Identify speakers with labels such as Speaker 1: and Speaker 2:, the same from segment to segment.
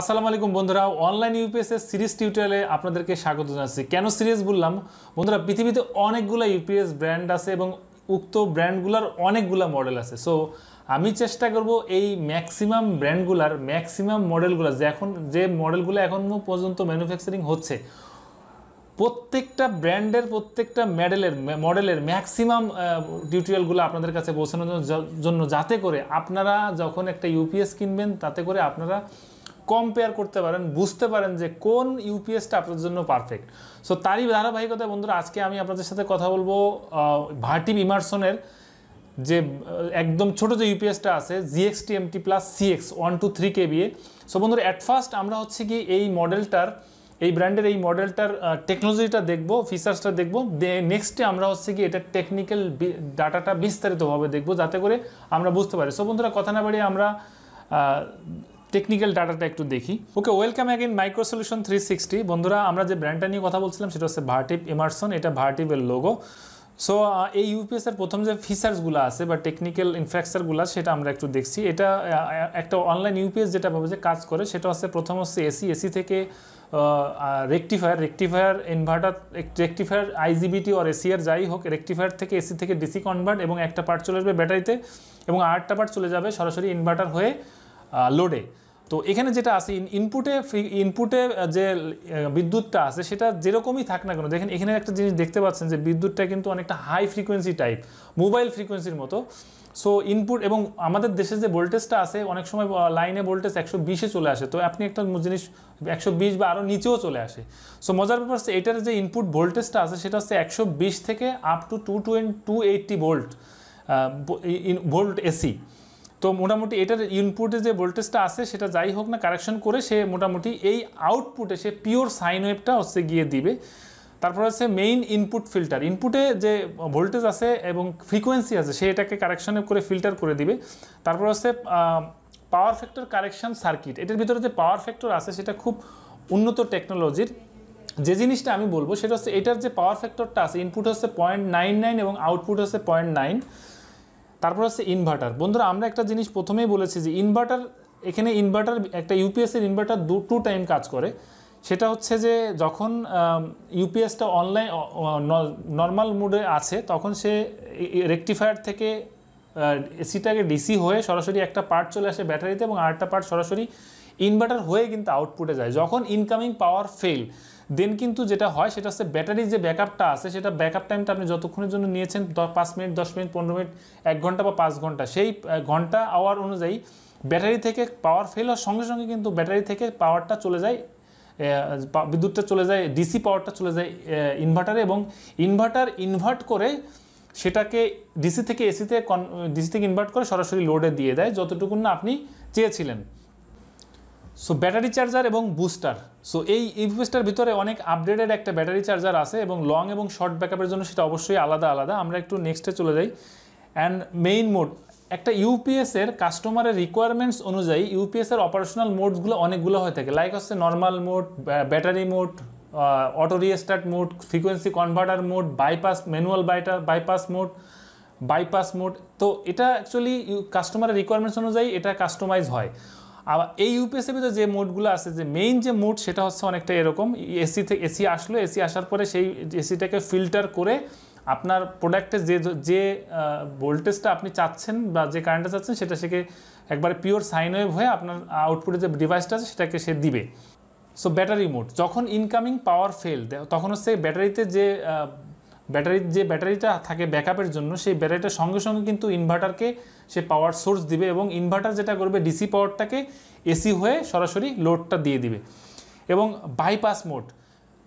Speaker 1: আসসালামু আলাইকুম বন্ধুরা অনলাইন ইউপিএসের সিরিজ টিউটোরিয়ালে আপনাদেরকে স্বাগত জানাচ্ছি কেন সিরিজ বললাম বন্ধুরা পৃথিবীতে অনেকগুলো ইউপিএস ব্র্যান্ড আছে এবং উক্ত ব্র্যান্ডগুলোর অনেকগুলো মডেল আছে সো আমি চেষ্টা করব এই ম্যাক্সিমাম ব্র্যান্ডগুলার ম্যাক্সিমাম মডেলগুলো যে এখন যে মডেলগুলো এখনও পর্যন্ত ম্যানুফ্যাকচারিং হচ্ছে প্রত্যেকটা ব্র্যান্ডের প্রত্যেকটা মডেলের মডেলের ম্যাক্সিমাম টিউটোরিয়ালগুলো আপনাদের কাছে পৌঁছানোর জন্য যাতে করে আপনারা যখন একটা ইউপিএস কিনবেন তাতে করে আপনারা কম্পেয়ার করতে পারেন বুঝতে পারেন যে কোন ইউপিএসটা আপনার জন্য পারফেক্ট সো তারই ধারাবাহিকতায় বন্ধুরা আজকে আমি আপনাদের সাথে কথা বলবো ভার্টিভ ইমার্সনের যে একদম ছোট যে ইউপিএসটা আছে GXT MT plus CX one two three কে বিয়ে সো বন্ধুরা অ্যাট ফার্স্ট আমরা হচ্ছে কি এই মডেলটার এই ব্র্যান্ডের এই মডেলটার টেকনোলজিটা দেখব ফিচার্সটা দেখব নেক্সটে আমরা হচ্ছে কি এটা টেকনিক্যাল ডাটাটা বিস্তারিতভাবে দেখব যাতে করে আমরা বুঝতে পারি সো বন্ধুরা কথা না বাড়িয়ে আমরা টেকনিক্যাল ডাটাটা একটু দেখি okay welcome again micro solution three sixty বন্ধুরা আমরা যে ব্র্যান্ডটা নিয়ে কথা বলছিলাম সেটা হচ্ছে ভার্টিভ ইমার্সন এটা ভার্টিভের লোগো সো এই ইউপিএসের প্রথম যে ফিচার্সগুলো আছে বা টেকনিক্যাল ইনফ্রাস্ট্রাকচারগুলো সেটা আমরা একটু দেখছি এটা একটা অনলাইন ইউপিএস যেটা ভাবে যে কাজ করে সেটা হচ্ছে প্রথম হচ্ছে এসি এসি থেকে rectifier rectifier inverter rectifier IGBT or এসিয়ার যাই হোক রেকটিফায়ার থেকে এসি থেকে ডিসি কনভার্ট এবং একটা পার্ট চলে আসবে ব্যাটারিতে এবং আটটা পার্ট চলে যাবে সরাসরি ইনভার্টার হয়ে লোডে তো এখানে যেটা আছে ইনপুটে ইনপুটে যে বিদ্যুৎটা আছে সেটা যেরকমই থাক না কেন দেখেন এখানে একটা জিনিস দেখতে পাচ্ছেন যে বিদ্যুৎটা কিন্তু অনেকটা হাই ফ্রিকোয়েন্সি টাইপ মোবাইল ফ্রিকোয়েন্সির মতো সো ইনপুট এবং আমাদের দেশে যে ভোল্টেজটা আছে অনেক সময় লাইনে ভোল্টেজ একশো বিশে চলে আসে তো আপনি একটা জিনিস একশো বিশ বা আরও নিচেও চলে আসে সো মজার ব্যাপার হচ্ছে এটার যে ইনপুট ভোল্টেজটা আছে সেটা হচ্ছে একশো বিশ থেকে আপ টু টু এন two eighty volt volt AC তো মোটামুটি এটার ইনপুটে যে ভোল্টেজটা আছে সেটা যাই হোক না কারেকশন করে সে মোটামুটি এই আউটপুটে সে পিওর সাইন ওয়েভটা হচ্ছে গিয়ে দিবে তারপর হচ্ছে মেইন ইনপুট ফিল্টার ইনপুটে যে ভোল্টেজ আছে এবং ফ্রিকোয়েন্সি আছে সে এটাকে কারেকশন করে ফিল্টার করে দিবে তারপর হচ্ছে পাওয়ার ফ্যাক্টর কারেকশন সার্কিট এটার ভিতরে যে পাওয়ার ফ্যাক্টর আছে সেটা খুব উন্নত টেকনোলজির যে জিনিসটা আমি বলবো সেটা হচ্ছে এটার যে পাওয়ার ফ্যাক্টরটা আছে ইনপুট হচ্ছে পয়েন্ট নাইন নাইন এবং আউটপুট হচ্ছে পয়েন্ট নাইন তারপর হচ্ছে ইনভার্টার বন্ধুরা আমরা একটা জিনিস প্রথমেই বলেছি যে ইনভার্টার এখানে ইনভার্টার একটা ইউপিএসের ইনভার্টার দু টু টাইম কাজ করে সেটা হচ্ছে যে যখন ইউপিএসটা অনলাইন নর্মাল মুডে আছে তখন সে রেকটিফায়ার থেকে এসিটাকে ডিসি হয়ে সরাসরি একটা পার্ট চলে আসে ব্যাটারিতে এবং আরেকটা পার্ট সরাসরি ইনভার্টার হয়ে কিন্তু আউটপুটে যায় যখন ইনকামিং পাওয়ার ফেল দেন কিন্তু যেটা হয় সেটা হচ্ছে ব্যাটারির যে ব্যাকআপটা আছে সেটা ব্যাকআপ টাইমটা আপনি যতক্ষণের জন্য নিয়েছেন পাঁচ মিনিট দশ মিনিট পনেরো মিনিট এক ঘন্টা বা পাঁচ ঘন্টা সেই ঘন্টা আওয়ার অনুযায়ী ব্যাটারি থেকে পাওয়ার ফেল হওয়ার সঙ্গে সঙ্গে কিন্তু ব্যাটারি থেকে পাওয়ারটা চলে যায় বিদ্যুৎটা চলে যায় ডিসি পাওয়ারটা চলে যায় ইনভার্টারে এবং ইনভার্টার ইনভার্ট করে সেটাকে ডিসি থেকে এসিতে ডিসি থেকে ইনভার্ট করে সরাসরি লোডে দিয়ে দেয় যতটুকুন না আপনি চেয়েছিলেন সো ব্যাটারি চার্জার এবং বুস্টার সো এই ইভুস্টার ভিতরে অনেক আপডেটেড একটা ব্যাটারি চার্জার আছে এবং লং এবং শর্ট ব্যাকআপের জন্য সেটা অবশ্যই আলাদা আলাদা আমরা একটু নেক্সটে চলে যাই অ্যান্ড মেইন মোড একটা ইউপিএসের কাস্টমারের রিকোয়ারমেন্টস অনুযায়ী ইউপিএসের অপারেশনাল মোডসগুলো অনেকগুলো হয়ে থাকে লাইক হচ্ছে normal mode battery mode auto restart mode frequency converter mode bypass manual বাইটা বাইপাস মোড বাইপাস মোড তো এটা অ্যাকচুয়ালি কাস্টমারের রিকোয়ারমেন্টস অনুযায়ী এটা কাস্টমাইজ হয় আবার এই ইউপিএসের ভিতরে যে মোডগুলো আছে যে মেইন যে মোড সেটা হচ্ছে অনেকটা এরকম এসি থেকে এসি আসলো এসি আসার পরে সেই এসিটাকে ফিল্টার করে আপনার প্রোডাক্টে যে যে ভোল্টেজটা আপনি চাচ্ছেন বা যে কারেন্টটা চাচ্ছেন সেটা সেকে একবারে পিওর সাইন ওয়েভ হয়ে আপনার আউটপুটে যে ডিভাইসটা আছে সেটাকে সে দিবে সো ব্যাটারি মোড যখন ইনকামিং পাওয়ার ফেল তখন হচ্ছে ব্যাটারিতে যে ব্যাটারির যে ব্যাটারিটা থাকে ব্যাকআপের জন্য সেই ব্যাটারিটা সঙ্গে সঙ্গে কিন্তু ইনভার্টারকে সে পাওয়ার সোর্স দিবে এবং ইনভার্টার যেটা করবে ডিসি পাওয়ারটাকে এসি হয়ে সরাসরি লোডটা দিয়ে দিবে এবং বাইপাস মোড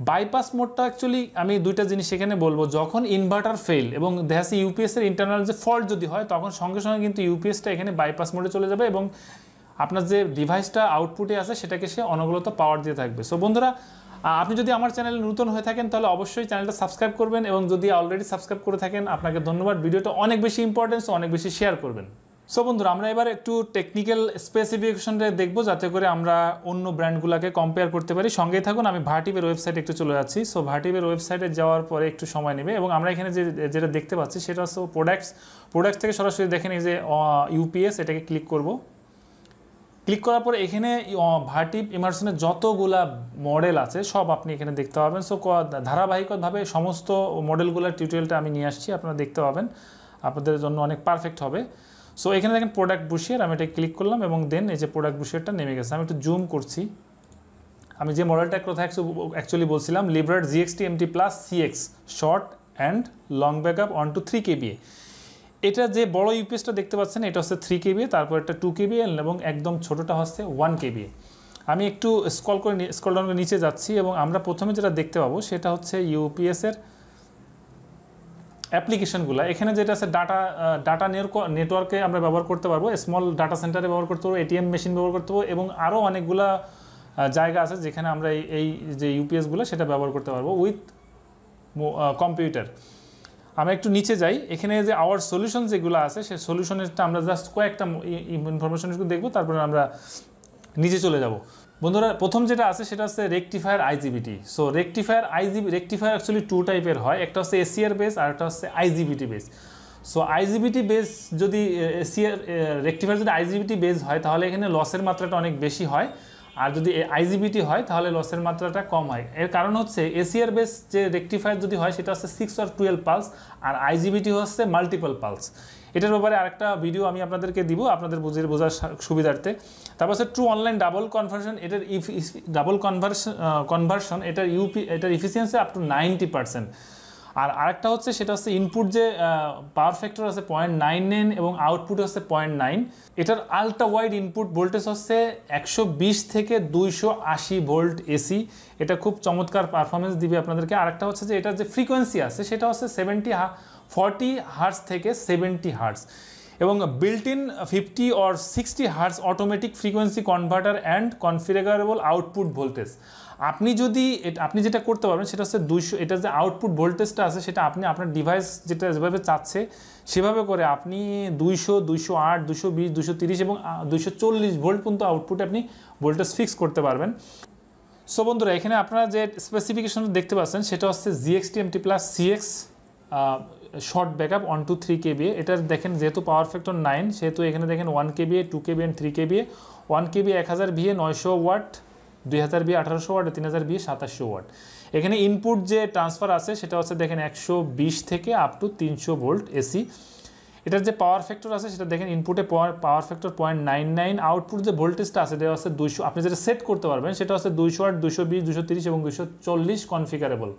Speaker 1: বাইপাস মোডটা অ্যাকচুয়ালি আমি দুইটা জিনিস এখানে বলবো যখন ইনভার্টার ফেল এবং দেখা যাচ্ছে ইউপিএসের ইন্টারনাল যে ফল্ট যদি হয় তখন সঙ্গে সঙ্গে কিন্তু ইউপিএসটা এখানে বাইপাস মোডে চলে যাবে এবং আপনার যে ডিভাইসটা আউটপুটে আছে সেটাকে সে অনগ্রত পাওয়ার দিয়ে থাকবে সো বন্ধুরা আপনি যদি আমার চ্যানেলে নতুন হয়ে থাকেন তাহলে অবশ্যই চ্যানেলটা সাবস্ক্রাইব করবেন এবং যদি অলরেডি সাবস্ক্রাইব করে থাকেন আপনাকে ধন্যবাদ ভিডিওটা অনেক বেশি ইম্পর্টেন্স অনেক বেশি শেয়ার করবেন সো বন্ধুরা আমরা এবার একটু টেকনিক্যাল স্পেসিফিকেশনটা দেখবো যাতে করে আমরা অন্য ব্র্যান্ডগুলোকে কম্পেয়ার করতে পারি সঙ্গেই থাকুন আমি ভার্টিভের ওয়েবসাইটে একটু চলে যাচ্ছি সো ভার্টিভের ওয়েবসাইটে যাওয়ার পরে একটু সময় নেবে এবং আমরা এখানে যে যেটা দেখতে পাচ্ছি সেটা হচ্ছে প্রোডাক্টস প্রোডাক্টস থেকে সরাসরি দেখে এই যে ইউপিএস এটাকে ক্লিক করবো ক্লিক করার পর এখানে ভার্টিভ ইমার্সনের যতগুলা মডেল আছে সব আপনি এখানে দেখতে পাবেন সো ধারাবাহিকভাবে সমস্ত মডেলগুলোর টিউটোরিয়ালটা আমি নিয়ে আসছি আপনারা দেখতে পাবেন আপনাদের জন্য অনেক পারফেক্ট হবে সো এখানে দেখেন প্রোডাক্ট বুশিয়ার আমি এটা ক্লিক করলাম এবং দেন এই যে প্রোডাক্ট বুশিয়ারটা নেমে গেছে আমি একটু জুম করছি আমি যে মডেলটার কথা অ্যাকচুয়ালি বলছিলাম Liebert GXT MT plus CX short and long backup on two three kVA এটা যে বড় ইউপিএসটা দেখতে পাচ্ছেন এটা হচ্ছে থ্রি কেবি তারপর একটা টু কেবি এবং একদম ছোটোটা হচ্ছে ওয়ান কেবি আমি একটু স্কল করে স্কল ডাউন করে নিচে যাচ্ছি এবং আমরা প্রথমে যেটা দেখতে পাবো সেটা হচ্ছে ইউপিএসের অ্যাপ্লিকেশানগুলো এখানে যেটা আছে ডাটা ডাটা নেটওয়ার্কে আমরা ব্যবহার করতে পারবো স্মল ডাটা সেন্টারে ব্যবহার করতে পারবো এটিএম মেশিন ব্যবহার করতে পারবো এবং আরও অনেকগুলা জায়গা আছে যেখানে আমরা এই যে ইউপিএসগুলো সেটা ব্যবহার করতে পারবো উইথ কম্পিউটার আমরা একটু নিচে যাই এখানে যে আওয়ার সলিউশন যেগুলো আছে সেই সলিউশনেরটা আমরা জাস্ট কয়েকটা ইনফরমেশন একটু দেখবো তারপরে আমরা নিচে চলে যাব বন্ধুরা প্রথম যেটা আছে সেটা হচ্ছে rectifier IGBT so rectifier IGB rectifier actually two টাইপের হয় একটা হচ্ছে এসিআর বেস আর একটা হচ্ছে IGBT base so IGBT base যদি এসিআর রেকটিফায়ার যদি আইজিবিটি বেস হয় তাহলে এখানে লসের মাত্রাটা অনেক বেশি হয় আর যদি আইজিবিটি হয় তাহলে লসের মাত্রাটা কম হয় এর কারণ হচ্ছে এসিআর বেস যে রেকটিফায়ার যদি হয় সেটা হচ্ছে সিক্স আর টুয়েলভ পালস আর আইজিবিটি হচ্ছে মাল্টিপল পালস এটার ব্যাপারে আরেকটা ভিডিও আমি আপনাদেরকে দিব আপনাদের বুঝিয়ে বোঝার সুবিধার্থে তারপর হচ্ছে ট্রু অনলাইন ডাবল কনভার্সন এটার ইফ ডাবল কনভার্সন কনভার্সন এটার ইউপি এটার efficiency up to ninety percent আর আরেকটা হচ্ছে সেটা হচ্ছে ইনপুট যে পাওয়ার ফ্যাক্টর আছে পয়েন্ট নাইন এবং আউটপুট হচ্ছে পয়েন্ট নাইন এটার আলট্রা ওয়াইড ইনপুট ভোল্টেজ হচ্ছে একশো বিশ থেকে দুইশো আশি ভোল্ট এসি এটা খুব চমৎকার পারফরমেন্স দিবে আপনাদেরকে আরেকটা হচ্ছে যে এটার যে ফ্রিকোয়েন্সি আছে সেটা হচ্ছে সেভেন্টি ফর্টি হার্স থেকে সেভেন্টি হার্স এবং built in fifty or sixty hertz automatic frequency converter and configurable output voltage আপনি যদি আপনি যেটা করতে পারবেন সেটা হচ্ছে দুইশো এটা যে আউটপুট ভোল্টেজটা আছে সেটা আপনি আপনার ডিভাইস যেটা যেভাবে চাচ্ছে সেভাবে করে আপনি দুইশো দুইশো আট দুশো বিশ দুশো তিরিশ এবং দুশো চল্লিশ ভোল্ট পর্যন্ত আউটপুটে আপনি ভোল্টেজ ফিক্স করতে পারবেন সো বন্ধুরা এখানে আপনারা যে স্পেসিফিকেশন দেখতে পাচ্ছেন সেটা হচ্ছে GXT MT plus CX short backup one two three kVA এটা দেখেন যেহেতু পাওয়ার ফ্যাক্টর নাইন সেহেতু এখানে দেখেন one kVA two KB and three kVA one KB এক হাজার ভিএ নয়শো ওয়াট দুই হাজার বি আঠারোশো ওয়াট তিন হাজার বি সাতাশশো ওয়াট এখানে ইনপুট যে ট্রান্সফার আছে সেটা হচ্ছে দেখেন একশো বিশ থেকে আপ টু তিনশো ভোল্ট এসি এটার যে পাওয়ার ফ্যাক্টর আছে সেটা দেখেন ইনপুটে power power factor point nine nine output যে ভোল্টেজটা আছে সেটা হচ্ছে দুশো আপনি যেটা সেট করতে পারবেন সেটা হচ্ছে দুশো আট দুশো বিশ দুশো তিরিশ এবং দুশো চল্লিশ কনফিগারেবল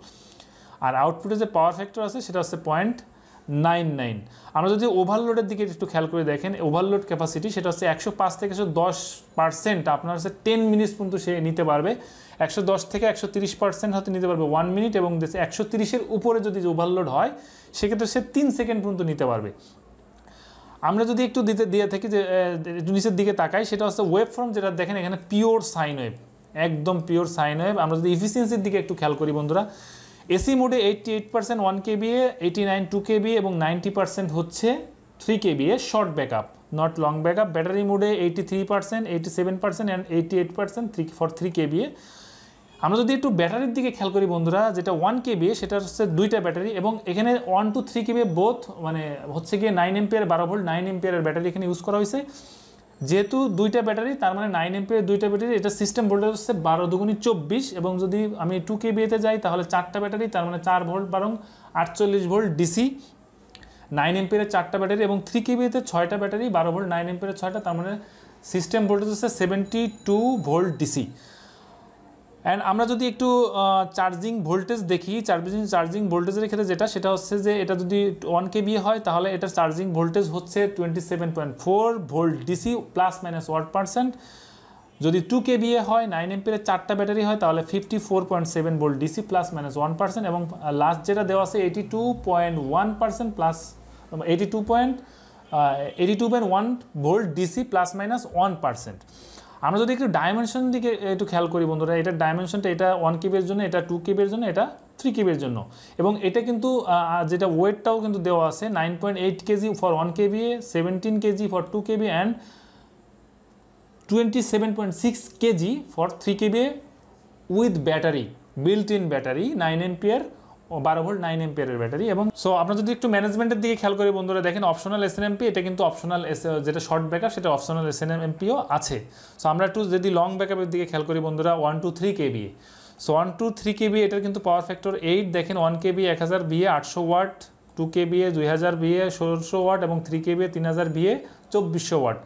Speaker 1: আর আউটপুটে যে পাওয়ার ফ্যাক্টর আছে সেটা হচ্ছে পয়েন্ট নাইন নাইন আমরা যদি ওভারলোডের দিকে একটু খেয়াল করে দেখেন ওভারলোড ক্যাপাসিটি সেটা হচ্ছে একশো পাঁচ থেকে একশো দশ পার্সেন্ট আপনার হচ্ছে টেন মিনিটস পর্যন্ত সে নিতে পারবে একশো দশ থেকে একশো তিরিশ পার্সেন্ট হয়তো নিতে পারবে ওয়ান মিনিট এবং একশো তিরিশের উপরে যদি ওভারলোড হয় সেক্ষেত্রে সে তিন সেকেন্ড পর্যন্ত নিতে পারবে আমরা যদি একটু দিতে দিয়ে থাকি যে নিচের দিকে তাকাই সেটা হচ্ছে ওয়েব ফর্ম যেটা দেখেন এখানে পিওর সাইন ওয়েব একদম পিওর সাইন ওয়েব আমরা যদি ইফিসিয়েন্সির দিকে একটু খেয়াল করি বন্ধুরা এসি মোডে eighty eight percent one kVA eighty nine two KB এবং নাইনটি পার্সেন্ট হচ্ছে three kVA short backup not long backup battery মোডে eighty three percent eighty seven percent and eighty eight percent three for three kVA আমরা যদি একটু ব্যাটারির দিকে খেয়াল করি বন্ধুরা যেটা ওয়ান কেবি সেটা হচ্ছে দুইটা ব্যাটারি এবং এখানে one two three KB both মানে হচ্ছে গিয়ে নাইন এমপিয়ার বারো ভোল্ট নাইন এমপিয়ারের ব্যাটারি এখানে ইউজ করা হয়েছে যেহেতু দুইটা ব্যাটারি তার মানে নাইন এমপিএর দুইটা ব্যাটারি এটা সিস্টেম ভোল্টেজ হচ্ছে বারো দুগুণি চব্বিশ এবং যদি আমি টু কেবিএতে যাই তাহলে চারটা ব্যাটারি তার মানে চার ভোল্ট বারং আটচল্লিশ ভোল্ট ডিসি নাইন এমপিএর চারটা ব্যাটারি এবং থ্রি কেবিএতে ছয়টা ব্যাটারি বারো ভোল্ট নাইন এমপিএর ছয়টা তার মানে সিস্টেম ভোল্টেজ হচ্ছে seventy two volt DC and আমরা যদি একটু চার্জিং ভোল্টেজ দেখি চার্জিং চার্জিং ভোল্টেজের ক্ষেত্রে যেটা সেটা হচ্ছে যে এটা যদি ওয়ান কেবি হয় তাহলে এটা চার্জিং ভোল্টেজ হচ্ছে twenty seven point four volt DC plus minus one percent যদি টু এ হয় নাইন এমপির চারটা ব্যাটারি হয় তাহলে fifty four point seven volt DC plus minus one percent এবং লাস্ট যেটা দেওয়া আছে eighty two point one percent plus eighty two point eighty two point one volt DC plus minus one percent আমরা যদি একটু dimension দিকে একটু খেয়াল করি বন্ধুরা এটা ডাইমেনশনটা এটা ওয়ান কিবের জন্য এটা টু কিবের জন্য এটা থ্রি কিবের জন্য এবং এটা কিন্তু যেটা ওয়েটটাও কিন্তু দেওয়া আছে nine point eight KG for one KB seventeen KG for two KB and twenty seven point six KG for three KB with battery built in battery nine ampere বারো ভোল্ট নাইন এমপিয়ারের ব্যাটারি এবং so আপনার যদি একটু ম্যানেজমেন্টের দিকে খেয়াল করে বন্ধুরা দেখেন অপশনাল এস এটা কিন্তু অপশনাল এস যেটা শর্ট ব্যাকআপ সেটা অপশনাল এস এমপিও আছে সো আমরা একটু যদি লং ব্যাকআপের দিকে খেয়াল করি বন্ধুরা one two three KB so one two three KB এটার কিন্তু পাওয়ার ফ্যাক্টর এইট দেখেন ওয়ান কেবি এক হাজার বিয়ে আটশো ওয়াট টু এ দুই হাজার বিএ ষোলোশো ওয়াট এবং থ্রি এ তিন হাজার বিয়ে চব্বিশশো ওয়াট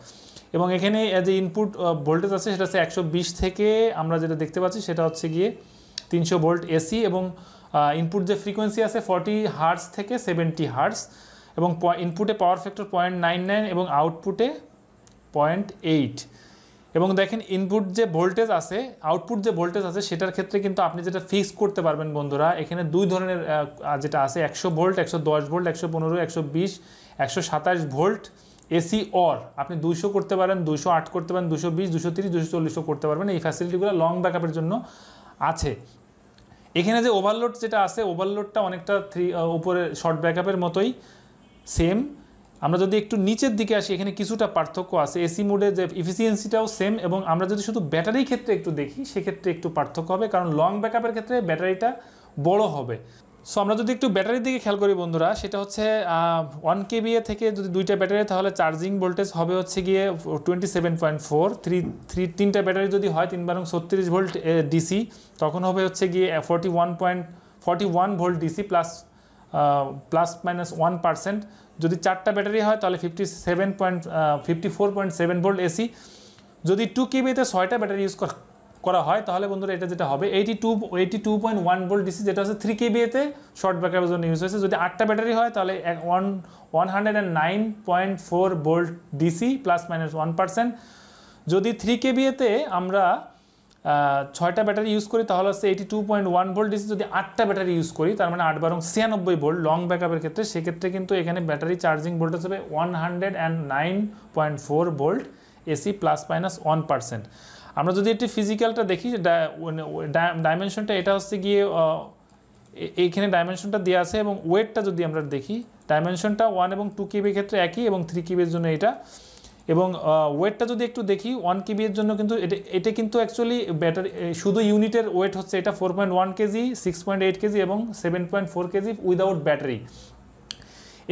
Speaker 1: এবং এখানে যে ইনপুট ভোল্টেজ আছে সেটা হচ্ছে একশো বিশ থেকে আমরা যেটা দেখতে পাচ্ছি সেটা হচ্ছে গিয়ে তিনশো ভোল্ট এসি এবং ইনপুট যে ফ্রিকোয়েন্সি আছে ফর্টি হার্স থেকে সেভেন্টি হার্স এবং ইনপুটে power factor point nine nine এবং আউটপুটে পয়েন্ট এইট এবং দেখেন ইনপুট যে ভোল্টেজ আছে আউটপুট যে ভোল্টেজ আছে সেটার ক্ষেত্রে কিন্তু আপনি যেটা ফিক্স করতে পারবেন বন্ধুরা এখানে দুই ধরনের যেটা আছে একশো ভোল্ট একশো দশ ভোল্ট একশো পনেরো একশো বিশ একশো সাতাশ ভোল্ট এসি অর আপনি দুশো করতে পারেন দুশো আট করতে পারেন দুশো বিশ দুশো তিরিশ দুশো চল্লিশও করতে পারবেন এই ফ্যাসিলিটিগুলো লং ব্যাকআপের জন্য আছে এখানে যে ওভারলোড যেটা আছে ওভারলোডটা অনেকটা থ্রি উপরে শর্ট ব্যাকআপের মতোই সেম আমরা যদি একটু নিচের দিকে আসি এখানে কিছুটা পার্থক্য আছে এসি মোডে যে ইফিসিয়েন্সিটাও সেম এবং আমরা যদি শুধু ব্যাটারির ক্ষেত্রে একটু দেখি সেক্ষেত্রে একটু পার্থক্য হবে কারণ লং ব্যাকআপের ক্ষেত্রে ব্যাটারিটা বড় হবে সো আমরা যদি একটু ব্যাটারির দিকে খেয়াল করি বন্ধুরা সেটা হচ্ছে ওয়ান এ থেকে যদি দুইটা ব্যাটারি তাহলে চার্জিং ভোল্টেজ হবে হচ্ছে গিয়ে twenty seven point four three three তিনটা ব্যাটারি যদি হয় তিন বারং ছত্রিশ ভোল্ট ডিসি তখন হবে হচ্ছে গিয়ে forty one point forty one volt DC plus plus minus one percent যদি চারটা ব্যাটারি হয় তাহলে fifty seven point fifty four point seven volt AC যদি টু কেবিতে ছয়টা ব্যাটারি ইউজ করা হয় তাহলে বন্ধুরা এটা যেটা হবে eighty two eighty two point one volt DC যেটা হচ্ছে থ্রি কেবিএতে শর্ট ব্যাকআপের জন্য ইউজ হয়েছে যদি আটটা ব্যাটারি হয় তাহলে এক one one hundred and nine point four volt DC plus minus one percent যদি থ্রি কেবিএতে আমরা ছয়টা ব্যাটারি ইউজ করি তাহলে হচ্ছে eighty two point one volt DC যদি আটটা ব্যাটারি ইউজ করি তার মানে আট বারং ছিয়ানব্বই ভোল্ট লং ব্যাকআপের ক্ষেত্রে সেক্ষেত্রে কিন্তু এখানে ব্যাটারি চার্জিং ভোল্টেজ হবে one hundred and nine point four volt AC plus minus one percent আমরা যদি একটি ফিজিক্যালটা দেখি ডাইমেনশনটা এটা হচ্ছে গিয়ে এইখানে ডাইমেনশনটা দেওয়া আছে এবং ওয়েটটা যদি আমরা দেখি ডাইমেনশনটা ওয়ান এবং টু কেবির ক্ষেত্রে একই এবং থ্রি কিবের জন্য এটা এবং ওয়েটটা যদি একটু দেখি ওয়ান কেবির জন্য কিন্তু এটা এটা কিন্তু অ্যাকচুয়ালি ব্যাটারি শুধু ইউনিটের ওয়েট হচ্ছে এটা four point one KG six point eight KG এবং seven point four KG without battery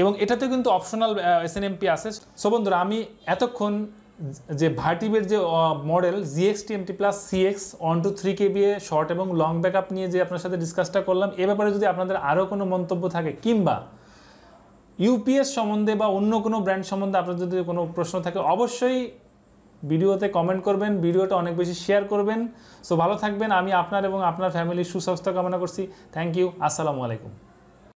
Speaker 1: এবং এটাতে কিন্তু অপশনাল এস এন এমপি আছে সো বন্ধুরা আমি এতক্ষণ যে ভার্টিভের যে model M T plus CX one two three kVA short এবং লং ব্যাকআপ নিয়ে যে আপনার সাথে ডিসকাসটা করলাম এ ব্যাপারে যদি আপনাদের আরও কোনো মন্তব্য থাকে কিংবা ইউপিএস সম্বন্ধে বা অন্য কোনো ব্র্যান্ড সম্বন্ধে আপনার যদি কোনো প্রশ্ন থাকে অবশ্যই ভিডিওতে কমেন্ট করবেন ভিডিওটা অনেক বেশি শেয়ার করবেন সো ভালো থাকবেন আমি আপনার এবং আপনার ফ্যামিলির সুস্বাস্থ্য কামনা করছি থ্যাংক ইউ আসসালামু আলাইকুম